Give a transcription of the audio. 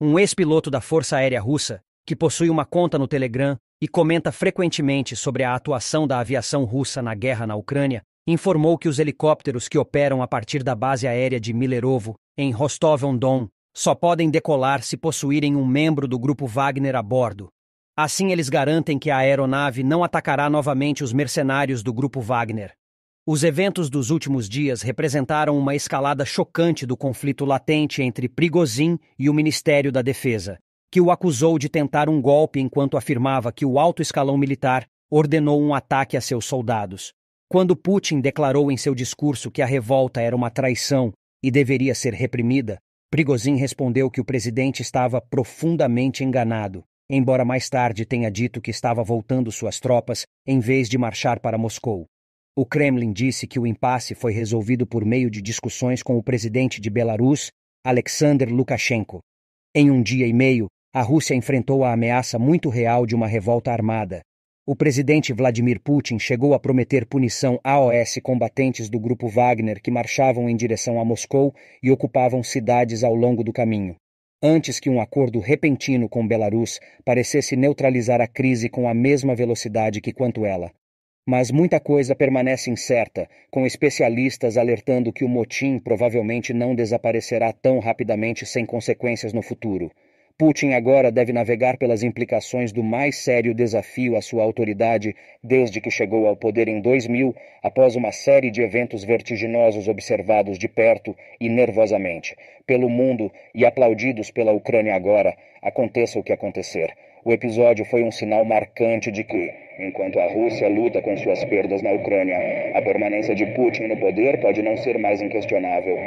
um ex-piloto da Força Aérea Russa, que possui uma conta no Telegram e comenta frequentemente sobre a atuação da aviação russa na guerra na Ucrânia, informou que os helicópteros que operam a partir da base aérea de Milerovo, em Rostov-on-Don, só podem decolar se possuírem um membro do grupo Wagner a bordo. Assim, eles garantem que a aeronave não atacará novamente os mercenários do grupo Wagner. Os eventos dos últimos dias representaram uma escalada chocante do conflito latente entre Prigozhin e o Ministério da Defesa, que o acusou de tentar um golpe enquanto afirmava que o alto escalão militar ordenou um ataque a seus soldados. Quando Putin declarou em seu discurso que a revolta era uma traição e deveria ser reprimida, Prigozhin respondeu que o presidente estava profundamente enganado, embora mais tarde tenha dito que estava voltando suas tropas em vez de marchar para Moscou. O Kremlin disse que o impasse foi resolvido por meio de discussões com o presidente de Belarus, Alexander Lukashenko. Em um dia e meio, a Rússia enfrentou a ameaça muito real de uma revolta armada. O presidente Vladimir Putin chegou a prometer punição a OS combatentes do grupo Wagner que marchavam em direção a Moscou e ocupavam cidades ao longo do caminho. Antes que um acordo repentino com Belarus parecesse neutralizar a crise com a mesma velocidade que quanto ela. Mas muita coisa permanece incerta, com especialistas alertando que o motim provavelmente não desaparecerá tão rapidamente sem consequências no futuro. Putin agora deve navegar pelas implicações do mais sério desafio à sua autoridade desde que chegou ao poder em 2000, após uma série de eventos vertiginosos observados de perto e nervosamente pelo mundo e aplaudidos pela Ucrânia agora, aconteça o que acontecer. O episódio foi um sinal marcante de que Enquanto a Rússia luta com suas perdas na Ucrânia, a permanência de Putin no poder pode não ser mais inquestionável.